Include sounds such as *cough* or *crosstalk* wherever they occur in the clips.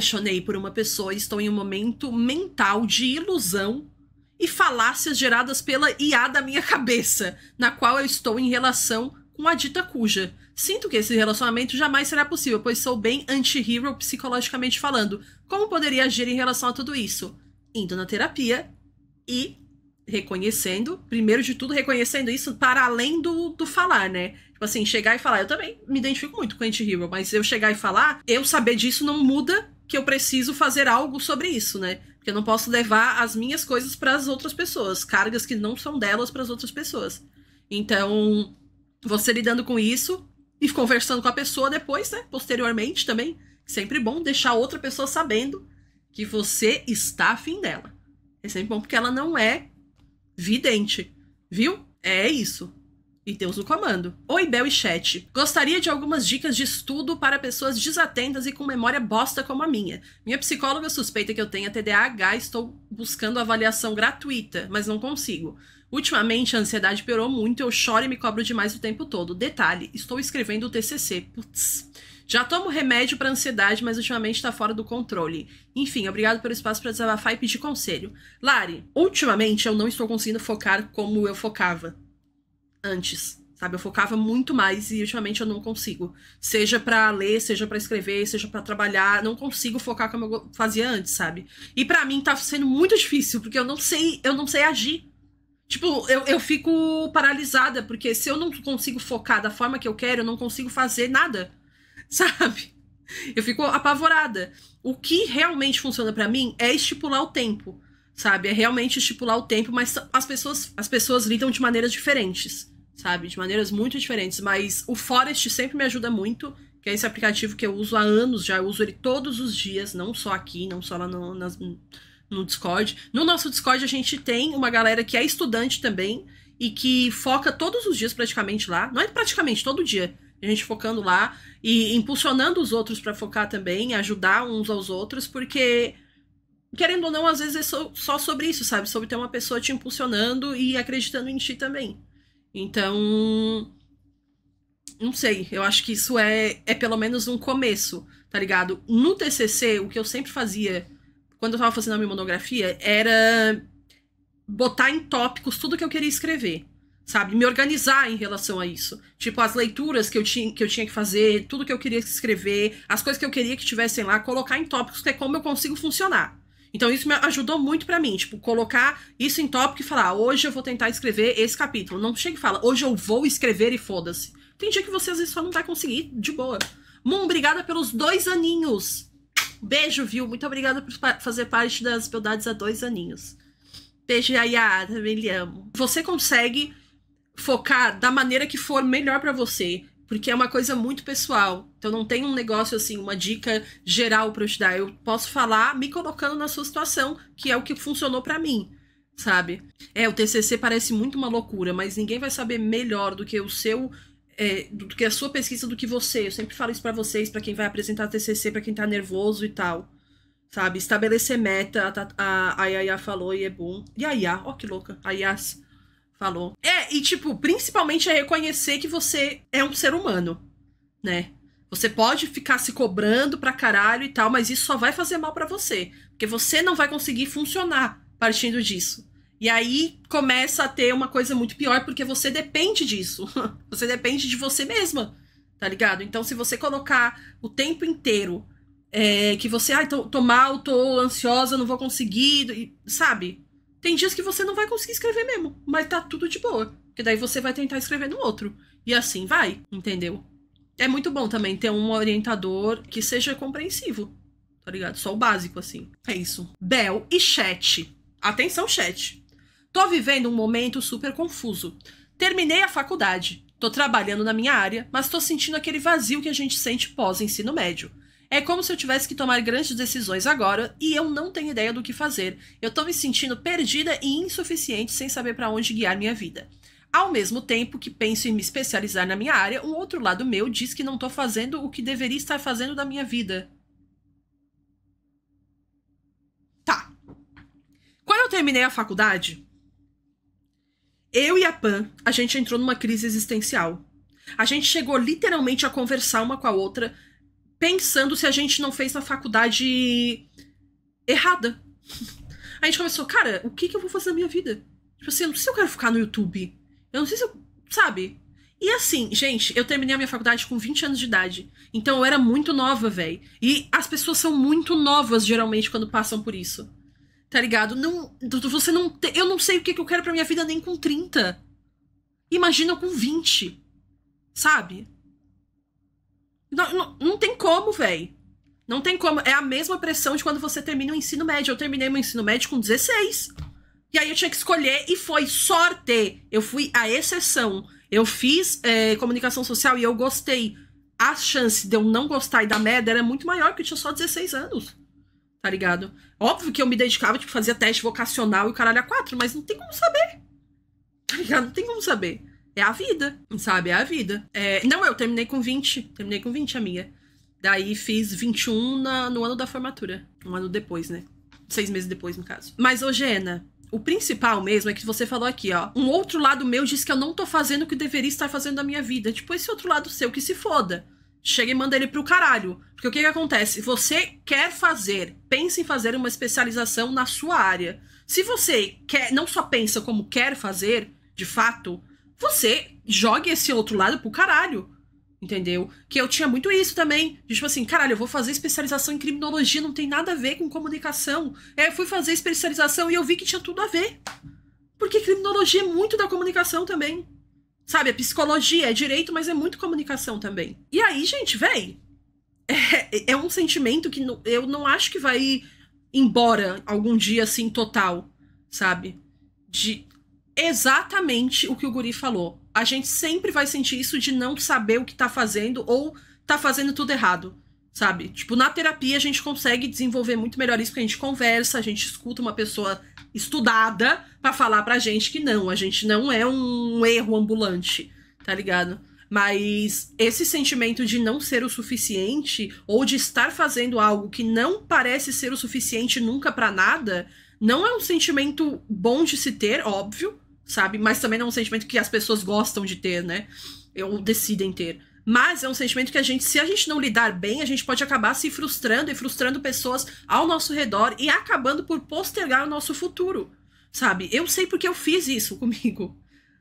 apaixonei por uma pessoa e estou em um momento mental de ilusão e falácias geradas pela IA da minha cabeça, na qual eu estou em relação com a dita cuja. Sinto que esse relacionamento jamais será possível, pois sou bem anti-hero psicologicamente falando. Como poderia agir em relação a tudo isso? Indo na terapia e reconhecendo, primeiro de tudo, reconhecendo isso para além do, do falar, né? Tipo assim, chegar e falar, eu também me identifico muito com anti-hero, mas eu chegar e falar, eu saber disso não muda que eu preciso fazer algo sobre isso, né? Porque eu não posso levar as minhas coisas para as outras pessoas, cargas que não são delas para as outras pessoas. Então, você lidando com isso e conversando com a pessoa depois, né? Posteriormente também, sempre bom deixar outra pessoa sabendo que você está afim dela. É sempre bom porque ela não é vidente, viu? É isso e Deus no comando. Oi, Bel e chat. Gostaria de algumas dicas de estudo para pessoas desatentas e com memória bosta como a minha. Minha psicóloga suspeita que eu tenha TDAH e estou buscando avaliação gratuita, mas não consigo. Ultimamente, a ansiedade piorou muito, eu choro e me cobro demais o tempo todo. Detalhe, estou escrevendo o TCC. Putz. Já tomo remédio para ansiedade, mas ultimamente está fora do controle. Enfim, obrigado pelo espaço para desabafar e pedir conselho. Lari, ultimamente eu não estou conseguindo focar como eu focava antes, sabe? Eu focava muito mais e ultimamente eu não consigo. Seja para ler, seja para escrever, seja para trabalhar, não consigo focar como eu fazia antes, sabe? E para mim tá sendo muito difícil, porque eu não sei, eu não sei agir. Tipo, eu, eu fico paralisada, porque se eu não consigo focar da forma que eu quero, eu não consigo fazer nada, *laughs* sabe? Eu fico apavorada. O que realmente funciona para mim é estipular o tempo sabe? É realmente estipular o tempo, mas as pessoas, as pessoas lidam de maneiras diferentes, sabe? De maneiras muito diferentes, mas o Forest sempre me ajuda muito, que é esse aplicativo que eu uso há anos já, eu uso ele todos os dias, não só aqui, não só lá no, nas, no Discord. No nosso Discord a gente tem uma galera que é estudante também e que foca todos os dias praticamente lá, não é praticamente todo dia, a gente focando lá e impulsionando os outros para focar também, ajudar uns aos outros, porque querendo ou não, às vezes é só, só sobre isso, sabe? Sobre ter uma pessoa te impulsionando e acreditando em ti também. Então. Não sei, eu acho que isso é, é pelo menos um começo, tá ligado? No TCC, o que eu sempre fazia quando eu tava fazendo a minha monografia era botar em tópicos tudo que eu queria escrever, sabe? Me organizar em relação a isso. Tipo, as leituras que eu, tinha, que eu tinha que fazer, tudo que eu queria escrever, as coisas que eu queria que tivessem lá, colocar em tópicos, que é como eu consigo funcionar. Então isso me ajudou muito para mim, tipo, colocar isso em tópico e falar, hoje eu vou tentar escrever esse capítulo. Não chega e fala, hoje eu vou escrever e foda-se. Tem dia que você às vezes só não vai conseguir, de boa. Mum, obrigada pelos dois aninhos. Beijo, viu? Muito obrigada por fazer parte das beldades há dois aninhos. Beijo, Yaya, também lhe amo. Você consegue focar da maneira que for melhor para você porque é uma coisa muito pessoal. Então não tem um negócio assim, uma dica geral para eu te dar. Eu posso falar me colocando na sua situação, que é o que funcionou para mim, sabe? É, o TCC parece muito uma loucura, mas ninguém vai saber melhor do que o seu é, do que a sua pesquisa do que você. Eu sempre falo isso para vocês, para quem vai apresentar TCC, para quem tá nervoso e tal. Sabe? Estabelecer meta, a, a, a Yaya falou e é bom. Yaya, ó oh, que louca. Ayas falou. É, e tipo, principalmente é reconhecer que você é um ser humano, né? Você pode ficar se cobrando pra caralho e tal, mas isso só vai fazer mal para você. Porque você não vai conseguir funcionar partindo disso. E aí começa a ter uma coisa muito pior, porque você depende disso. *laughs* Você depende de você mesma, tá ligado? Então, se você colocar o tempo inteiro é, que você, ai, ah, tô, tô mal, tô ansiosa, não vou conseguir, e, sabe? Tem dias que você não vai conseguir escrever mesmo, mas tá tudo de boa. Porque daí você vai tentar escrever no outro. E assim vai, entendeu? É muito bom também ter um orientador que seja compreensivo, tá ligado? Só o básico, assim. É isso. Bel e chat. Atenção, chat. Tô vivendo um momento super confuso. Terminei a faculdade, tô trabalhando na minha área, mas tô sentindo aquele vazio que a gente sente pós-ensino médio. É como se eu tivesse que tomar grandes decisões agora e eu não tenho ideia do que fazer. Eu tô me sentindo perdida e insuficiente sem saber para onde guiar minha vida. Ao mesmo tempo que penso em me especializar na minha área, um outro lado meu diz que não tô fazendo o que deveria estar fazendo da minha vida. Tá. Quando eu terminei a faculdade, eu e a Pan, a gente entrou numa crise existencial. A gente chegou literalmente a conversar uma com a outra pensando se a gente não fez na faculdade errada. A gente começou, cara, o que, que eu vou fazer na minha vida? Tipo assim, eu não sei se eu quero ficar no YouTube. Eu não sei se eu. Sabe? E assim, gente, eu terminei a minha faculdade com 20 anos de idade. Então eu era muito nova, velho. E as pessoas são muito novas, geralmente, quando passam por isso. Tá ligado? Não, você não. Te, eu não sei o que, que eu quero pra minha vida nem com 30. Imagina com 20. Sabe? Não, não, não tem como, velho. Não tem como. É a mesma pressão de quando você termina o ensino médio. Eu terminei meu ensino médio com 16. E aí eu tinha que escolher e foi sorte. Eu fui a exceção. Eu fiz é, comunicação social e eu gostei. A chance de eu não gostar e da merda era muito maior, porque eu tinha só 16 anos. Tá ligado? Óbvio que eu me dedicava, tipo, fazia teste vocacional e o caralho a quatro, mas não tem como saber. Tá ligado? Não tem como saber. É a vida, sabe? É a vida. É... Não, eu terminei com 20. Terminei com 20 a minha. Daí fiz 21 na, no ano da formatura. Um ano depois, né? Seis meses depois, no caso. Mas, ô, o principal mesmo é que você falou aqui, ó. Um outro lado meu diz que eu não tô fazendo o que deveria estar fazendo da minha vida. Tipo, esse outro lado seu que se foda. Chega e manda ele pro caralho. Porque o que, que acontece? Você quer fazer, pensa em fazer uma especialização na sua área. Se você quer, não só pensa como quer fazer, de fato, você jogue esse outro lado pro caralho. Entendeu? Que eu tinha muito isso também. tipo assim, caralho, eu vou fazer especialização em criminologia, não tem nada a ver com comunicação. É, eu fui fazer especialização e eu vi que tinha tudo a ver. Porque criminologia é muito da comunicação também. Sabe, é psicologia, é direito, mas é muito comunicação também. E aí, gente, véi, é, é um sentimento que não, eu não acho que vai ir embora algum dia assim total, sabe? De, exatamente o que o Guri falou. A gente sempre vai sentir isso de não saber o que tá fazendo ou tá fazendo tudo errado, sabe? Tipo, na terapia a gente consegue desenvolver muito melhor isso, porque a gente conversa, a gente escuta uma pessoa estudada para falar pra gente que não, a gente não é um erro ambulante, tá ligado? Mas esse sentimento de não ser o suficiente ou de estar fazendo algo que não parece ser o suficiente nunca para nada, não é um sentimento bom de se ter, óbvio, sabe? Mas também não é um sentimento que as pessoas gostam de ter, né? Ou decidem ter. Mas é um sentimento que a gente, se a gente não lidar bem, a gente pode acabar se frustrando e frustrando pessoas ao nosso redor e acabando por postergar o nosso futuro, sabe? Eu sei porque eu fiz isso *laughs* comigo,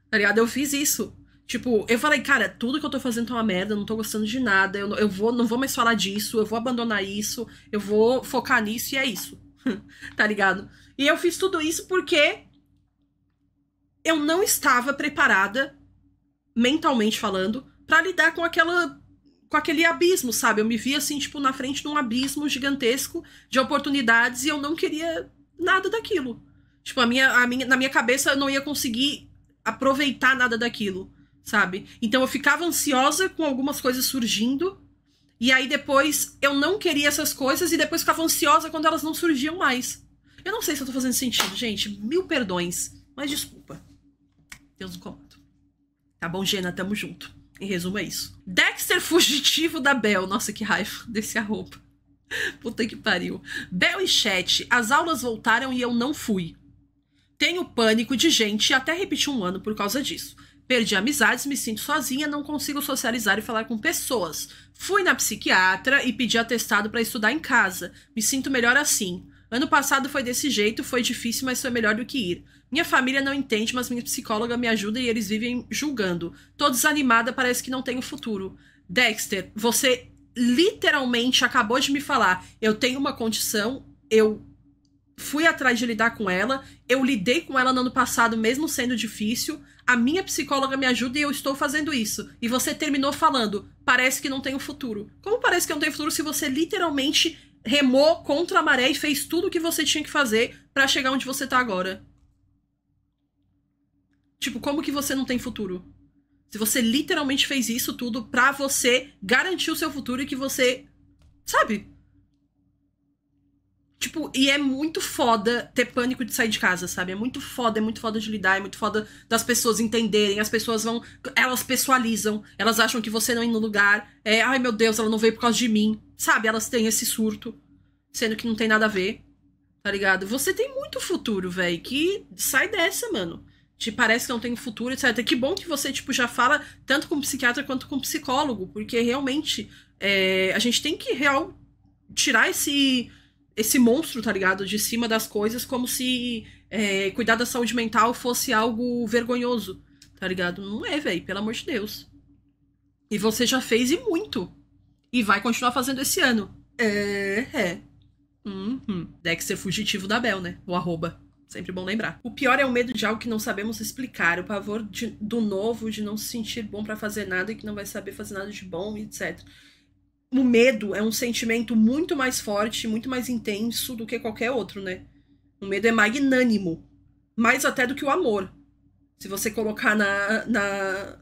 tá ligado? Eu fiz isso. Tipo, eu falei, cara, tudo que eu tô fazendo é uma merda, eu não tô gostando de nada, eu, eu vou, não vou mais falar disso, eu vou abandonar isso, eu vou focar nisso e é isso. *laughs* tá ligado? E eu fiz tudo isso porque eu não estava preparada, mentalmente falando, para lidar com aquela com aquele abismo, sabe? Eu me via assim, tipo, na frente de um abismo gigantesco de oportunidades e eu não queria nada daquilo. Tipo, a minha, a minha, na minha cabeça eu não ia conseguir aproveitar nada daquilo, sabe? Então eu ficava ansiosa com algumas coisas surgindo e aí depois eu não queria essas coisas e depois ficava ansiosa quando elas não surgiam mais. Eu não sei se eu tô fazendo sentido, gente. Mil perdões, mas desculpa. Deus no comando. Tá bom, Gena, tamo junto. Em resumo, é isso. Dexter fugitivo da Bel. Nossa, que raiva *laughs* desse arroba. Puta que pariu. Bel e Chat, as aulas voltaram e eu não fui. Tenho pânico de gente e até repeti um ano por causa disso. Perdi amizades, me sinto sozinha, não consigo socializar e falar com pessoas. Fui na psiquiatra e pedi atestado para estudar em casa. Me sinto melhor assim. Ano passado foi desse jeito, foi difícil, mas foi melhor do que ir. Minha família não entende, mas minha psicóloga me ajuda e eles vivem julgando. Tô desanimada, parece que não tenho futuro. Dexter, você literalmente acabou de me falar. Eu tenho uma condição, eu fui atrás de lidar com ela, eu lidei com ela no ano passado, mesmo sendo difícil. A minha psicóloga me ajuda e eu estou fazendo isso. E você terminou falando, parece que não tenho futuro. Como parece que eu não tenho futuro se você literalmente remou contra a maré e fez tudo o que você tinha que fazer para chegar onde você tá agora. Tipo, como que você não tem futuro? Se você literalmente fez isso tudo pra você garantir o seu futuro e que você. Sabe? Tipo, e é muito foda ter pânico de sair de casa, sabe? É muito foda, é muito foda de lidar, é muito foda das pessoas entenderem. As pessoas vão. Elas pessoalizam, elas acham que você não ir no lugar. É, ai meu Deus, ela não veio por causa de mim. Sabe? Elas têm esse surto, sendo que não tem nada a ver. Tá ligado? Você tem muito futuro, velho. Que sai dessa, mano. Te parece que não tem futuro, etc. Que bom que você, tipo, já fala tanto com psiquiatra quanto com psicólogo, porque realmente é, a gente tem que real tirar esse esse monstro, tá ligado? De cima das coisas, como se é, cuidar da saúde mental fosse algo vergonhoso, tá ligado? Não é, velho, pelo amor de Deus. E você já fez e muito. E vai continuar fazendo esse ano. É, é. Uhum. Dexter fugitivo da Bel, né? O arroba. Sempre bom lembrar. O pior é o medo de algo que não sabemos explicar, o pavor de, do novo, de não se sentir bom para fazer nada e que não vai saber fazer nada de bom, etc o medo é um sentimento muito mais forte, muito mais intenso do que qualquer outro, né? O medo é magnânimo, mais até do que o amor. Se você colocar na, na,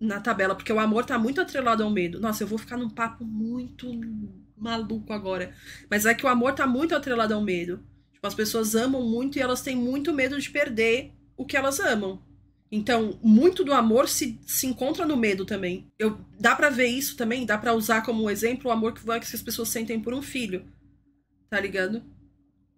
na tabela, porque o amor tá muito atrelado ao medo. Nossa, eu vou ficar num papo muito maluco agora. Mas é que o amor tá muito atrelado ao medo. Tipo, as pessoas amam muito e elas têm muito medo de perder o que elas amam. Então, muito do amor se, se encontra no medo também. Eu, dá para ver isso também, dá para usar como exemplo o amor que, que as pessoas sentem por um filho. Tá ligado?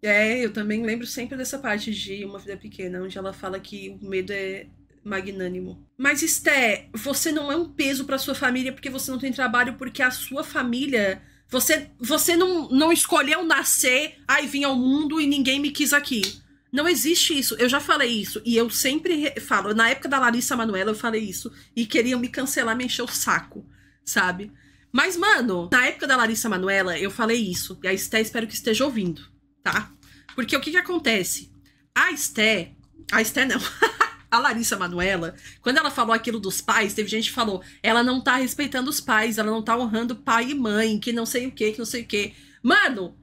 É, eu também lembro sempre dessa parte de Uma Vida Pequena, onde ela fala que o medo é magnânimo. Mas, Esté, você não é um peso para sua família porque você não tem trabalho, porque a sua família. Você, você não, não escolheu nascer, aí vim ao mundo e ninguém me quis aqui. Não existe isso. Eu já falei isso. E eu sempre falo. Na época da Larissa Manuela, eu falei isso. E queriam me cancelar, me encher o saco, sabe? Mas, mano, na época da Larissa Manuela, eu falei isso. E a Esté, espero que esteja ouvindo, tá? Porque o que que acontece? A Esté. A Esté não. *laughs* a Larissa Manuela, quando ela falou aquilo dos pais, teve gente que falou: ela não tá respeitando os pais, ela não tá honrando pai e mãe, que não sei o que, que não sei o que. Mano,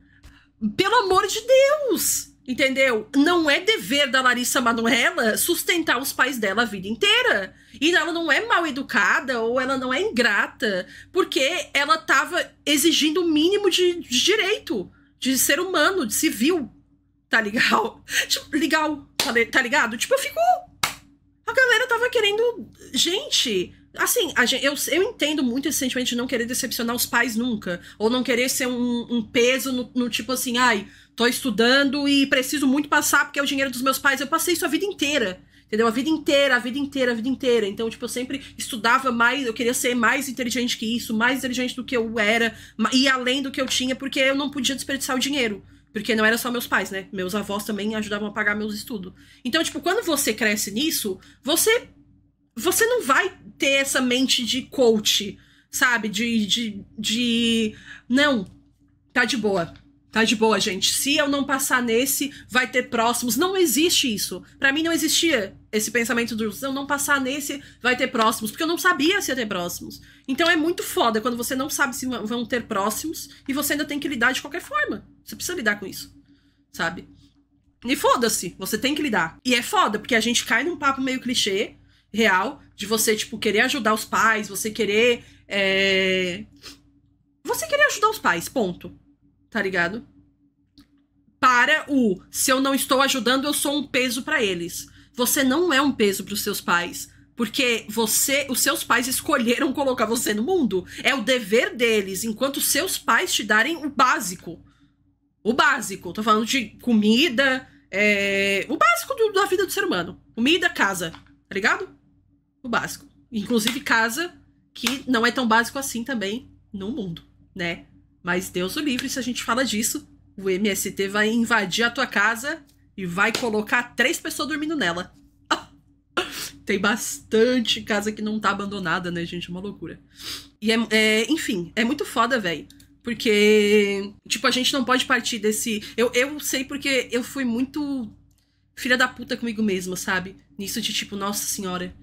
pelo amor de Deus! Entendeu? Não é dever da Larissa Manoela sustentar os pais dela a vida inteira. E ela não é mal educada ou ela não é ingrata, porque ela estava exigindo o mínimo de, de, direito, de ser humano, de civil. Tá legal? *laughs* Tipo, legal, tá, tá ligado? Tipo, eu fico. A galera tava querendo. Gente, Assim, gente, eu, eu entendo muito esse sentimento de não querer decepcionar os pais nunca. Ou não querer ser um, um peso no, no, tipo assim, ai, tô estudando e preciso muito passar porque é o dinheiro dos meus pais. Eu passei isso a vida inteira. Entendeu? A vida inteira, a vida inteira, a vida inteira. Então, tipo, eu sempre estudava mais, eu queria ser mais inteligente que isso, mais inteligente do que eu era, e além do que eu tinha, porque eu não podia desperdiçar o dinheiro. Porque não era só meus pais, né? Meus avós também ajudavam a pagar meus estudos. Então, tipo, quando você cresce nisso, você você não vai ter essa mente de coach, sabe? De, de, de. Não, tá de boa. Tá de boa, gente. Se eu não passar nesse, vai ter próximos. Não existe isso. para mim não existia esse pensamento do se eu não passar nesse, vai ter próximos. Porque eu não sabia se ia ter próximos. Então é muito foda quando você não sabe se vão ter próximos e você ainda tem que lidar de qualquer forma. Você precisa lidar com isso. Sabe? E foda-se, você tem que lidar. E é foda, porque a gente cai num papo meio clichê, real de você, tipo, querer ajudar os pais, você querer. É... Você querer ajudar os pais, ponto. Tá ligado? Para o se eu não estou ajudando, eu sou um peso para eles. Você não é um peso para os seus pais. Porque você, os seus pais escolheram colocar você no mundo. É o dever deles, enquanto seus pais te darem o básico. O básico. Tô falando de comida, é... o básico do, da vida do ser humano: comida, casa. Tá ligado? o básico. Inclusive casa, que não é tão básico assim também no mundo, né? Mas Deus o livre se a gente fala disso. O MST vai invadir a tua casa e vai colocar três pessoas dormindo nela. *laughs* Tem bastante casa que não tá abandonada, né, gente? É uma loucura. E é, é enfim, é muito foda, velho. Porque, tipo, a gente não pode partir desse. Eu, eu sei porque eu fui muito filha da puta comigo mesma, sabe? Nisso de tipo, nossa senhora,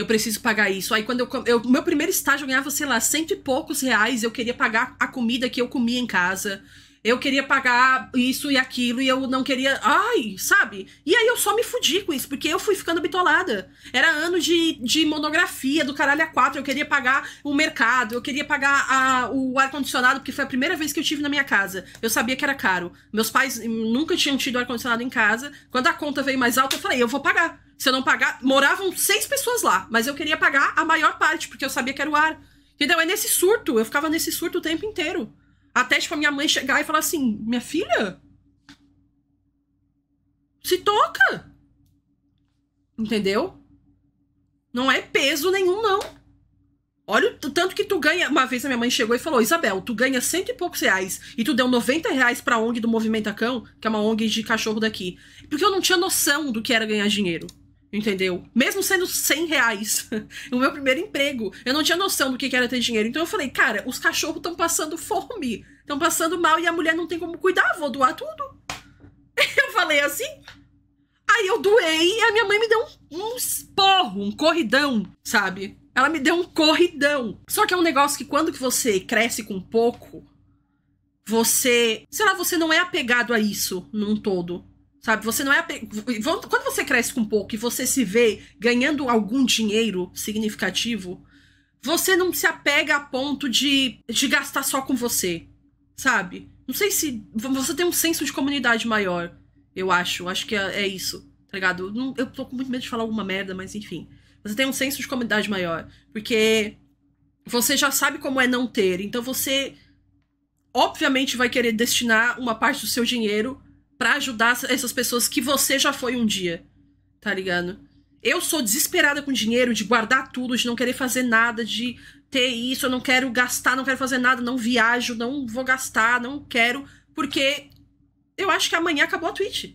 eu preciso pagar isso. Aí quando eu, eu meu primeiro estágio eu ganhava, sei lá, cento e poucos reais, eu queria pagar a comida que eu comia em casa eu queria pagar isso e aquilo e eu não queria. Ai, sabe? E aí eu só me fudi com isso, porque eu fui ficando bitolada. Era ano de, de monografia do caralho a quatro. Eu queria pagar o mercado, eu queria pagar a, o ar-condicionado, porque foi a primeira vez que eu tive na minha casa. Eu sabia que era caro. Meus pais nunca tinham tido ar-condicionado em casa. Quando a conta veio mais alta, eu falei, eu vou pagar. Se eu não pagar. Moravam seis pessoas lá, mas eu queria pagar a maior parte, porque eu sabia que era o ar. Entendeu? É nesse surto, eu ficava nesse surto o tempo inteiro. Até, tipo, a minha mãe chegar e falar assim: Minha filha, se toca. Entendeu? Não é peso nenhum, não. Olha o tanto que tu ganha. Uma vez a minha mãe chegou e falou: Isabel, tu ganha cento e poucos reais e tu deu 90 reais pra ONG do Movimento Cão, que é uma ONG de cachorro daqui. Porque eu não tinha noção do que era ganhar dinheiro. Entendeu? Mesmo sendo 100 reais. *laughs* o meu primeiro emprego. Eu não tinha noção do que era ter dinheiro. Então eu falei, cara, os cachorros estão passando fome. Estão passando mal e a mulher não tem como cuidar. Vou doar tudo. *laughs* Eu falei assim. Aí eu doei e a minha mãe me deu um, um esporro, um corridão, sabe? Ela me deu um corridão. Só que é um negócio que quando que você cresce com pouco, você, sei lá, você não é apegado a isso num todo. Sabe, você não é. Quando você cresce com pouco e você se vê ganhando algum dinheiro significativo, você não se apega a ponto de, de gastar só com você. Sabe? Não sei se. Você tem um senso de comunidade maior, eu acho. Acho que é, é isso, tá ligado? Não, eu tô com muito medo de falar alguma merda, mas enfim. Você tem um senso de comunidade maior. Porque você já sabe como é não ter. Então você. Obviamente vai querer destinar uma parte do seu dinheiro para ajudar essas pessoas que você já foi um dia. Tá ligado? Eu sou desesperada com dinheiro, de guardar tudo, de não querer fazer nada, de ter isso, eu não quero gastar, não quero fazer nada, não viajo, não vou gastar, não quero, porque eu acho que amanhã acabou a Twitch.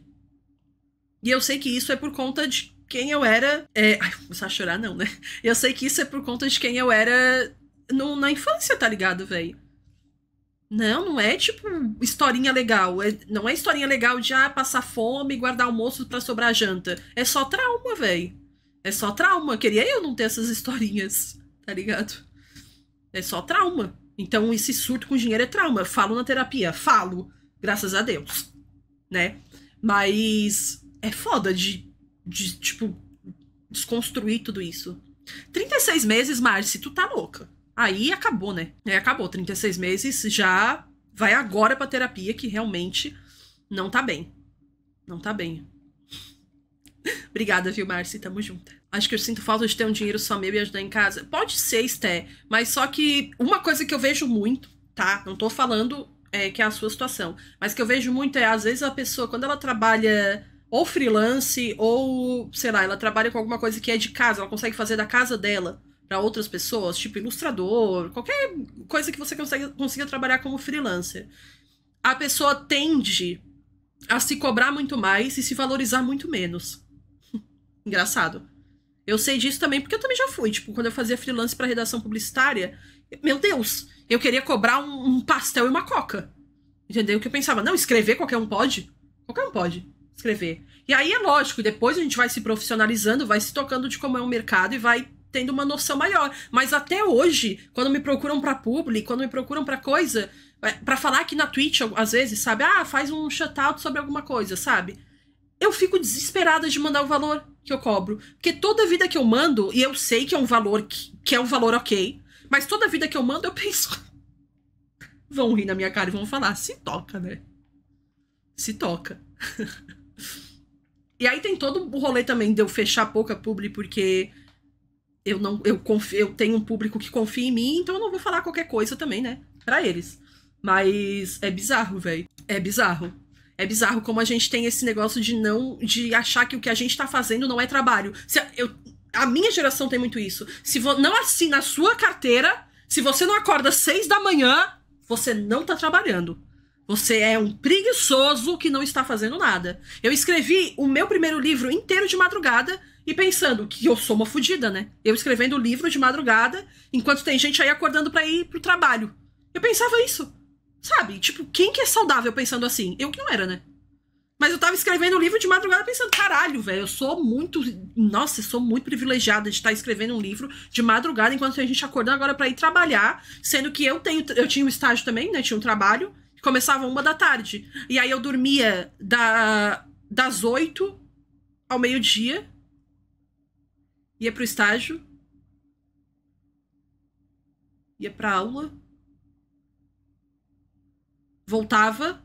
E eu sei que isso é por conta de quem eu era. É... Ai, vou começar a chorar, não, né? Eu sei que isso é por conta de quem eu era no... na infância, tá ligado, velho? Não, não é tipo historinha legal. É, não é historinha legal de ah, passar fome e guardar almoço para sobrar janta. É só trauma, velho. É só trauma. Queria eu não ter essas historinhas, tá ligado? É só trauma. Então esse surto com dinheiro é trauma. falo na terapia, falo, graças a Deus, né? Mas é foda de, de tipo desconstruir tudo isso. 36 meses, Marci, tu tá louca. Aí acabou, né? Aí acabou. 36 meses já vai agora pra terapia, que realmente não tá bem. Não tá bem. *laughs* Obrigada, viu, Marci? Tamo junto. Acho que eu sinto falta de ter um dinheiro só meu e ajudar em casa. Pode ser, Sté, mas só que uma coisa que eu vejo muito, tá? Não tô falando é, que é a sua situação, mas que eu vejo muito é, às vezes, a pessoa, quando ela trabalha ou freelance, ou, sei lá, ela trabalha com alguma coisa que é de casa, ela consegue fazer da casa dela para outras pessoas, tipo ilustrador, qualquer coisa que você consiga trabalhar como freelancer, a pessoa tende a se cobrar muito mais e se valorizar muito menos. *laughs* Engraçado. Eu sei disso também porque eu também já fui. Tipo, quando eu fazia freelance para redação publicitária, meu Deus, eu queria cobrar um, um pastel e uma coca. Entendeu? Que eu pensava, não, escrever qualquer um pode. Qualquer um pode escrever. E aí é lógico, depois a gente vai se profissionalizando, vai se tocando de como é o mercado e vai tendo uma noção maior. Mas até hoje, quando me procuram pra publi, quando me procuram pra coisa, é, para falar aqui na Twitch, às vezes, sabe? Ah, faz um shutout sobre alguma coisa, sabe? Eu fico desesperada de mandar o valor que eu cobro. Porque toda vida que eu mando, e eu sei que é um valor que, que é um valor ok, mas toda vida que eu mando, eu *laughs* penso. vão rir na minha cara e vão falar, se toca, né? Se toca. *laughs* e aí tem todo o rolê também de eu fechar pouca publi, porque eu não eu confio, eu tenho um público que confia em mim, então eu não vou falar qualquer coisa também, né, para eles. Mas é bizarro, velho. É bizarro. É bizarro como a gente tem esse negócio de não de achar que o que a gente tá fazendo não é trabalho. Se eu, a minha geração tem muito isso. Se vo, não assina a sua carteira, se você não acorda seis da manhã, você não tá trabalhando. Você é um preguiçoso que não está fazendo nada. Eu escrevi o meu primeiro livro inteiro de madrugada e pensando que eu sou uma fodida, né? Eu escrevendo o livro de madrugada, enquanto tem gente aí acordando para ir pro trabalho. Eu pensava isso. Sabe? Tipo, quem que é saudável pensando assim? Eu que não era, né? Mas eu tava escrevendo o livro de madrugada pensando, caralho, velho, eu sou muito. Nossa, eu sou muito privilegiada de estar escrevendo um livro de madrugada enquanto tem gente acordando agora para ir trabalhar. Sendo que eu tenho. Eu tinha um estágio também, né? Tinha um trabalho. Que começava uma da tarde. E aí eu dormia da, das oito ao meio-dia ia pro estágio, ia pra aula, voltava,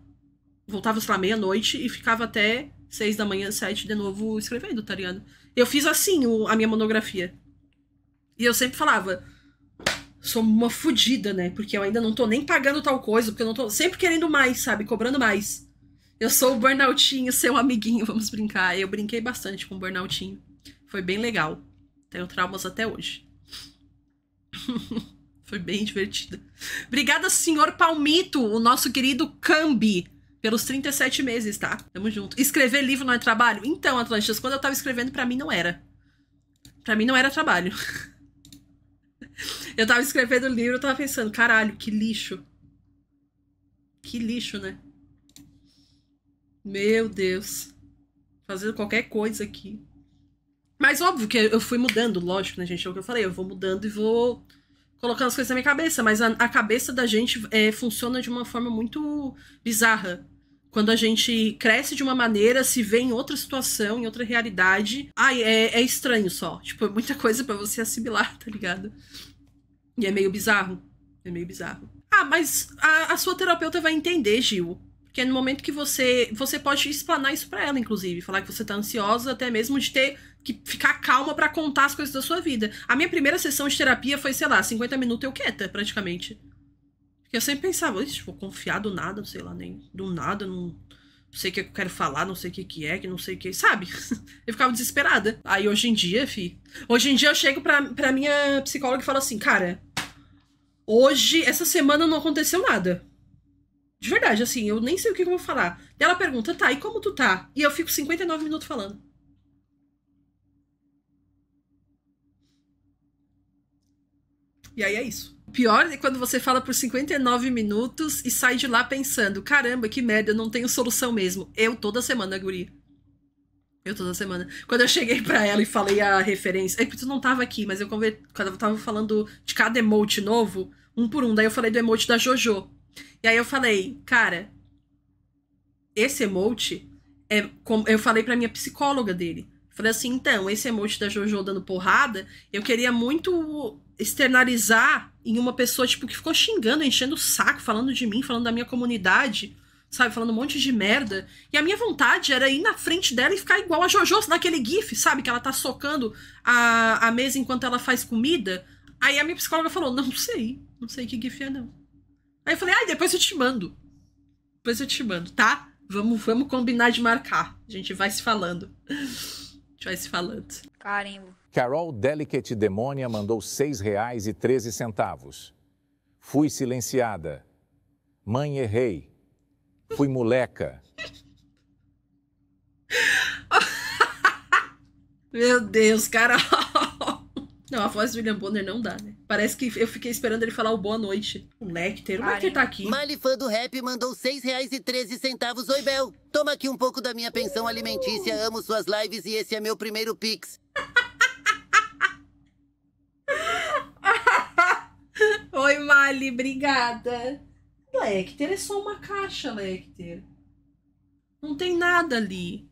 voltava, sei lá, meia-noite e ficava até seis da manhã, sete, de novo escrevendo, tá ligado? Eu fiz assim o, a minha monografia. E eu sempre falava, sou uma fodida, né? Porque eu ainda não tô nem pagando tal coisa, porque eu não tô sempre querendo mais, sabe? Cobrando mais. Eu sou o Burnoutinho, seu amiguinho, *laughs* vamos brincar. Eu brinquei bastante com o Burnoutinho. Foi bem legal. Tenho traumas até hoje. *laughs* Foi bem divertida. Obrigada, senhor Palmito, o nosso querido Cambi, pelos 37 meses, tá? Tamo junto. Escrever livro não é trabalho? Então, Atlantis, quando eu tava escrevendo, para mim não era. Para mim não era trabalho. *laughs* eu tava escrevendo o livro, eu tava pensando, caralho, que lixo. Que lixo, né? Meu Deus. Fazendo qualquer coisa aqui. Mas óbvio que eu fui mudando, lógico, né, gente? É o que eu falei, eu vou mudando e vou colocando as coisas na minha cabeça. Mas a, a cabeça da gente é, funciona de uma forma muito bizarra. Quando a gente cresce de uma maneira, se vê em outra situação, em outra realidade. Ai, é, é estranho só. Tipo, é muita coisa para você assimilar, *laughs* tá ligado? E é meio bizarro. É meio bizarro. Ah, mas a, a sua terapeuta vai entender, Gil. Porque no momento que você. Você pode explanar isso para ela, inclusive. Falar que você tá ansiosa, até mesmo de ter que ficar calma para contar as coisas da sua vida. A minha primeira sessão de terapia foi, sei lá, 50 minutos eu quieta, praticamente. Porque eu sempre pensava, isso, vou confiar do nada, sei lá, nem do nada, não sei o que eu quero falar, não sei o que que é, que não sei o que, sabe? *laughs* eu ficava desesperada. Aí hoje em dia, fi, hoje em dia eu chego pra, pra minha psicóloga e falo assim, cara, hoje, essa semana não aconteceu nada. De verdade, assim, eu nem sei o que, que eu vou falar. E ela pergunta, tá, e como tu tá? E eu fico 59 minutos falando. E aí é isso. Pior é quando você fala por 59 minutos e sai de lá pensando: caramba, que merda, eu não tenho solução mesmo. Eu toda semana, Guri. Eu toda semana. Quando eu cheguei para ela e falei a referência. É que tu não tava aqui, mas eu conver... quando eu tava falando de cada emote novo, um por um. Daí eu falei do emote da JoJo. E aí eu falei, cara, esse emote é. Como... Eu falei pra minha psicóloga dele. Falei assim, então, esse emote da JoJo dando porrada, eu queria muito externalizar em uma pessoa, tipo, que ficou xingando, enchendo o saco, falando de mim, falando da minha comunidade, sabe? Falando um monte de merda. E a minha vontade era ir na frente dela e ficar igual a Jojo naquele GIF, sabe? Que ela tá socando a, a mesa enquanto ela faz comida. Aí a minha psicóloga falou: Não sei, não sei que GIF é, não. Aí eu falei: Ai, ah, depois eu te mando. Depois eu te mando, tá? Vamos, vamos combinar de marcar. A gente vai se falando. *laughs* A gente vai se falando. Carimbo. Carol Delicate Demônia mandou R$ 6,13. Fui silenciada. Mãe, errei. Fui moleca. *laughs* Meu Deus, Carol. Não, a voz do William Bonner não dá, né? Parece que eu fiquei esperando ele falar o boa noite. Moleque, Nectar, o que tá aqui. Mali fã do rap mandou seis reais e treze centavos. Oi, Bel. Toma aqui um pouco da minha pensão alimentícia. Amo suas lives e esse é meu primeiro Pix. Oi, Mali, obrigada. Lecter, é só uma caixa, Lecter. Não tem nada ali.